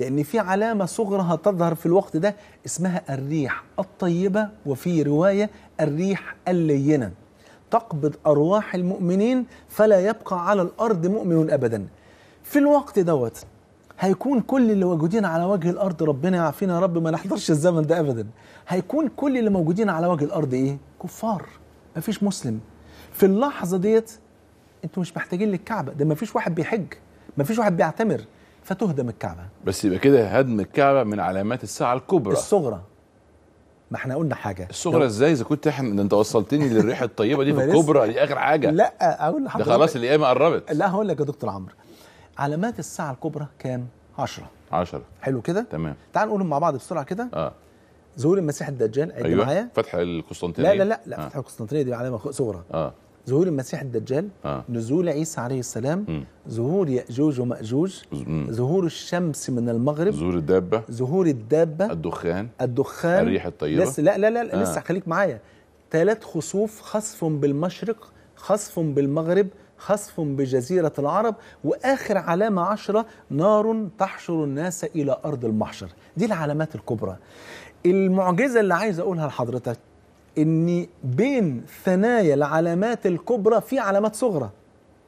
لأن في علامة صغرى هتظهر في الوقت ده اسمها الريح الطيبة وفي رواية الريح اللينة تقبض أرواح المؤمنين فلا يبقى على الأرض مؤمن أبدا في الوقت دوت هيكون كل اللي موجودين على وجه الارض ربنا يعافينا يا رب ما نحضرش الزمن ده ابدا هيكون كل اللي موجودين على وجه الارض ايه كفار مفيش مسلم في اللحظه ديت انتوا مش محتاجين للكعبه ده مفيش واحد بيحج مفيش واحد بيعتمر فتهدم الكعبه بس يبقى كده هدم الكعبه من علامات الساعه الكبرى الصغرى ما احنا قلنا حاجه الصغرى ازاي اذا كنت احنا ده انت وصلتني للريحه الطيبه دي في الكبرى دي اخر حاجه لا اقول لحضرتك ده خلاص ايه قربت لا هقول لك يا دكتور عمرو علامات الساعه الكبرى كام 10 10 حلو كده تمام تعال نقولهم مع بعض بسرعه كده اه ظهور المسيح الدجال عد أيوة. معايا فتح القسطنطينيه لا لا لا, لا آه. فتح القسطنطينيه دي علامه صغرى اه ظهور المسيح الدجال آه. نزول عيسى عليه السلام م. ظهور يأجوج ومأجوج ظهور الشمس من المغرب ظهور الدابة ظهور الدابة الدخان الدخان الريح الطيبة لسه لا لا لا آه. لسه خليك معايا ثلاث خسوف خسف بالمشرق خسف بالمغرب خسف بجزيرة العرب وآخر علامة عشرة نار تحشر الناس إلى أرض المحشر دي العلامات الكبرى المعجزة اللي عايز أقولها لحضرتك ان بين ثنايا العلامات الكبرى في علامات صغرى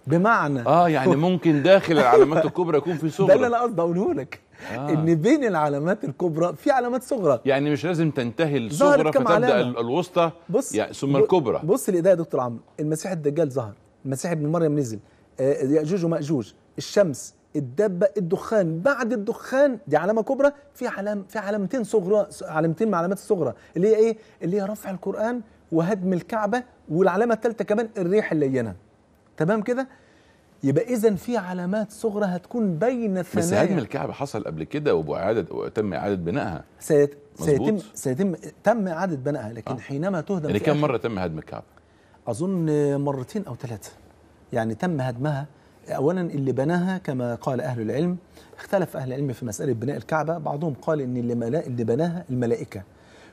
بمعنى اه يعني ممكن داخل العلامات الكبرى يكون في صغرى ده اللي انا قصدي اقوله لك آه. ان بين العلامات الكبرى في علامات صغرى يعني مش لازم تنتهي الصغرى فتبدا الوسطى بص يعني ثم الكبرى بص الايديا يا دكتور عمرو المسيح الدجال ظهر المسيح ابن مريم نزل آه ياجوج وماجوج الشمس الدبه الدخان بعد الدخان دي علامه كبرى في علام في علامتين صغرى علامتين من العلامات الصغرى اللي هي ايه اللي هي رفع القران وهدم الكعبه والعلامه الثالثه كمان الريح اللينه تمام كده يبقى اذا في علامات صغرى هتكون بين الثنايا بس هدم الكعبه حصل قبل كده وإعادة تم اعاده بنائها سيت سيتم سيتم تم اعاده بنائها لكن آه. حينما تهدم يعني كم مره تم هدم الكعبه اظن مرتين او ثلاثه يعني تم هدمها أولا اللي بناها كما قال أهل العلم اختلف أهل العلم في مسألة بناء الكعبة بعضهم قال إن اللي, اللي بناها الملائكة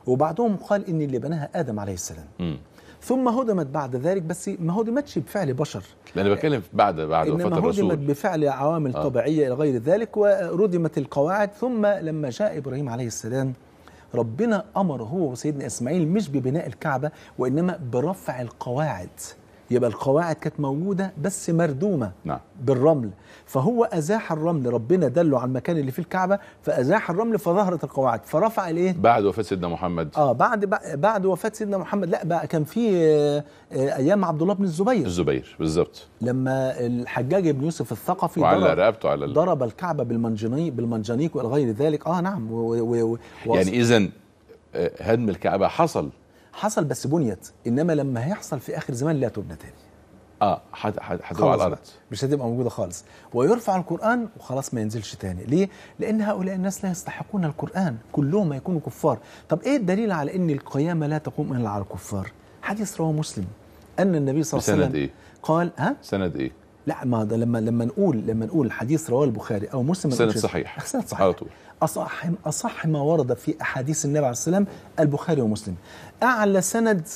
وبعضهم قال إن اللي بناها آدم عليه السلام م. ثم هدمت بعد ذلك بس ما هدمتش بفعل بشر انا بتكلم بعد بعد فترة الرسول هدمت بفعل عوامل آه. طبيعيه الى غير ذلك وردمت القواعد ثم لما جاء ابراهيم عليه السلام ربنا أمر هو وسيدنا اسماعيل مش ببناء الكعبه وانما برفع القواعد يبقى القواعد كانت موجوده بس مردومه نعم. بالرمل فهو ازاح الرمل ربنا دله على المكان اللي فيه الكعبه فازاح الرمل فظهرت القواعد فرفع الايه بعد وفاه سيدنا محمد اه بعد بعد وفاه سيدنا محمد لا بقى كان في آه، ايام عبد الله بن الزبير الزبير بالظبط لما الحجاج بن يوسف الثقفي وعلى رقبته على ضرب الكعبه بالمنجني بالمنجنيق والى غير ذلك اه نعم و و و يعني اذا آه، هدم الكعبه حصل حصل بس بنيت انما لما هيحصل في اخر زمان لا تبنى تاني اه حد على الارض مش هتبقى موجوده خالص ويرفع القران وخلاص ما ينزلش تاني ليه لان هؤلاء الناس لا يستحقون القران كلهم هيكونوا كفار طب ايه الدليل على ان القيامه لا تقوم الا على الكفار حديث رواه مسلم ان النبي صلى الله عليه وسلم إيه؟ قال ها سند ايه لا ما لما لما نقول لما نقول الحديث رواه البخاري او مسلم سند صحيح سند صحيح على طول اصح اصح ما ورد في احاديث النبي عليه السلام البخاري ومسلم اعلى سند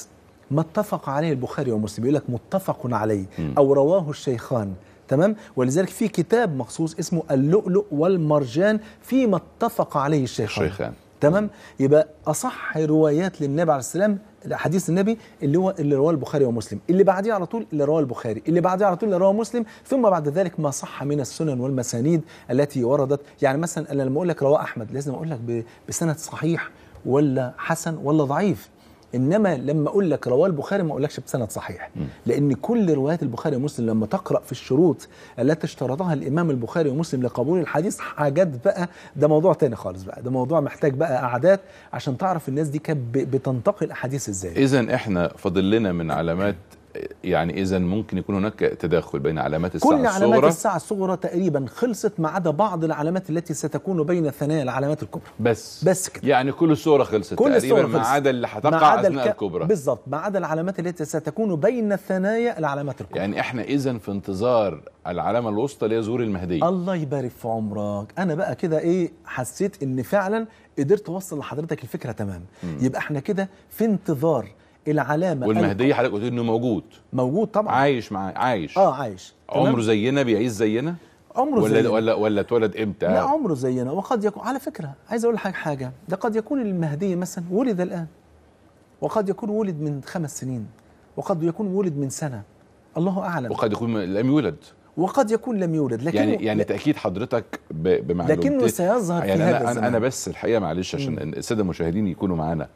ما اتفق عليه البخاري ومسلم يقول لك متفق عليه او رواه الشيخان تمام ولذلك في كتاب مخصوص اسمه اللؤلؤ والمرجان فيما اتفق عليه الشيخان, الشيخان. تمام يبقى اصح روايات للنبي عليه السلام حديث النبي اللي هو اللي رواه البخاري ومسلم اللي بعديه على طول اللي رواه البخاري اللي بعديه على طول اللي رواه مسلم ثم بعد ذلك ما صح من السنن والمسانيد التي وردت يعني مثلا انا لما اقول لك رواه احمد لازم اقول لك بسند صحيح ولا حسن ولا ضعيف انما لما اقول لك رواه البخاري ما اقولكش بسند صحيح لان كل روايات البخاري ومسلم لما تقرا في الشروط التي اشترطها الامام البخاري ومسلم لقبول الحديث حاجات بقى ده موضوع تاني خالص بقى ده موضوع محتاج بقى قعدات عشان تعرف الناس دي كانت بتنتقل احاديث ازاي اذا احنا فاضل لنا من علامات يعني اذا ممكن يكون هناك تداخل بين علامات الساعه كل الصغرى كل علامات الساعه الصغرى تقريبا خلصت ما عدا بعض العلامات التي ستكون بين ثنايا العلامات الكبرى بس بس كده يعني كل الصوره خلصت كل تقريبا ما عدا اللي هتقع اثناء الك... الكبرى بالظبط ما عدا العلامات التي ستكون بين ثنايا العلامات الكبرى يعني احنا اذا في انتظار العلامه الوسطى اللي هي ظهور المهدي الله يبارك في عمرك انا بقى كده ايه حسيت ان فعلا قدرت اوصل لحضرتك الفكره تمام م. يبقى احنا كده في انتظار العلامه والمهدية حضرتك قلت انه موجود موجود طبعا عايش معاه عايش اه عايش عمره زينا بيعيش زينا عمره ولا زينا. ولا ولا اتولد امتى لا عمره زينا وقد يكون على فكره عايز اقول لحضرتك حاجه ده قد يكون المهدي مثلا ولد الان وقد يكون ولد من خمس سنين وقد يكون ولد من سنه الله اعلم وقد يكون لم يولد وقد يكون لم يولد لكن يعني يعني تاكيد حضرتك بمعلومتين لكنه سيظهر يعني في هذا أنا, الزمان. انا بس الحقيقه معلش عشان الساده المشاهدين يكونوا معانا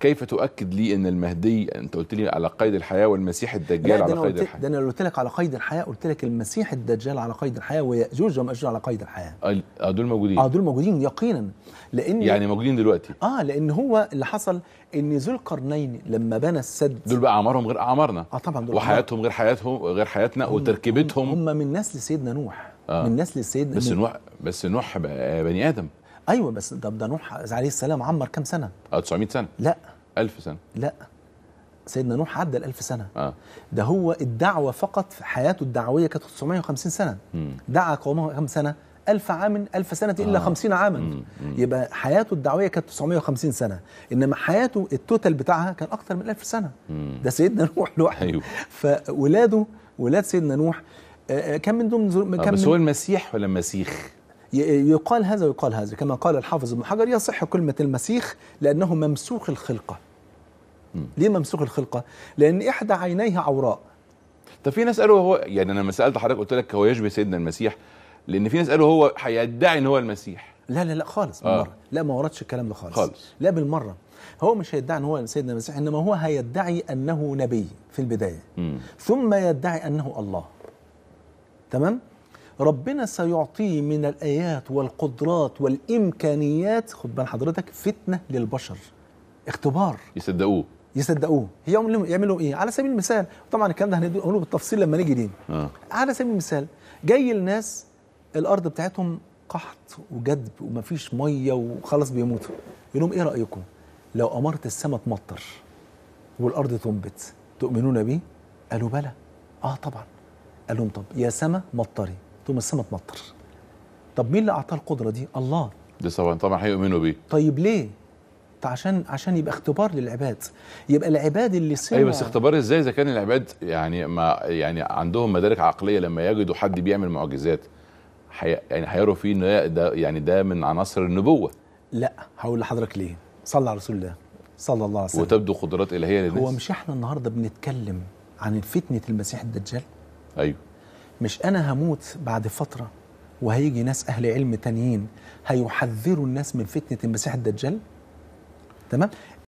كيف تؤكد لي ان المهدي انت قلت لي على قيد الحياه والمسيح الدجال على قيد الحياه ده انا قلت لك على قيد الحياه قلت لك المسيح الدجال على قيد الحياه وياجوج وماجوج على قيد الحياه اه دول موجودين اه دول موجودين يقينا لان يعني موجودين دلوقتي اه لان هو اللي حصل ان ذو القرنين لما بنى السد دول بقى اعمارهم غير اعمارنا اه طبعا دول وحياتهم غير حياتهم غير حياتنا هم وتركيبتهم هم من نسل سيدنا نوح آه من نسل سيدنا بس نوح بس نوح بني ادم ايوه بس طب ده نوح عليه السلام عمر كام سنه؟ 900 آه، سنه لا 1000 سنه لا سيدنا نوح عدى ال 1000 سنه آه. ده هو الدعوه فقط في حياته الدعويه كانت 950 سنه مم. دعا قومه كام سنه؟ 1000 عام 1000 سنه آه. الا 50 عاما يبقى حياته الدعويه كانت 950 سنه انما حياته التوتال بتاعها كان اكثر من 1000 سنه مم. ده سيدنا نوح لوحده أيوه. فولاده ولاد سيدنا نوح آه، آه، كان من ضمن آه كان بس هو المسيح ولا المسيخ؟ يقال هذا ويقال هذا كما قال الحافظ ابن حجر يصح كلمة المسيخ لأنه ممسوخ الخلقة ليه ممسوخ الخلقة؟ لأن إحدى عينيه عوراء طب في ناس قالوا هو يعني أنا لما سألت حضرتك قلت لك هو يشبه سيدنا المسيح لأن في ناس قالوا هو هيدعي إن هو المسيح لا لا لا خالص بالمرة آه. لا ما وردش الكلام ده خالص. خالص لا بالمرة هو مش هيدعي ان هو سيدنا المسيح انما هو هيدعي انه نبي في البدايه م. ثم يدعي انه الله تمام ربنا سيعطيه من الايات والقدرات والامكانيات خد بال حضرتك فتنه للبشر اختبار يصدقوه يصدقوه هي يعملوا ايه على سبيل المثال طبعا الكلام ده هنقوله بالتفصيل لما نيجي دين آه. على سبيل المثال جاي الناس الارض بتاعتهم قحط وجدب ومفيش ميه وخلاص بيموتوا يقول لهم ايه رايكم لو امرت السماء تمطر والارض تنبت تؤمنون بيه قالوا بلى اه طبعا قال لهم طب يا سماء مطري ما السماء تمطر طب مين اللي اعطاه القدره دي الله ده طبعا طبعا هيؤمنوا بيه طيب ليه طيب عشان عشان يبقى اختبار للعباد يبقى العباد اللي سمع ايوه بس اختبار ازاي اذا كان العباد يعني ما يعني عندهم مدارك عقليه لما يجدوا حد بيعمل معجزات حي يعني هيروا فيه ان ده يعني ده من عناصر النبوه لا هقول لحضرتك ليه صلى على رسول الله صلى الله عليه وسلم وتبدو قدرات الهيه للناس هو مش احنا النهارده بنتكلم عن فتنه المسيح الدجال ايوه مش أنا هموت بعد فترة وهيجي ناس أهل علم تانيين هيحذروا الناس من فتنة المسيح الدجال تمام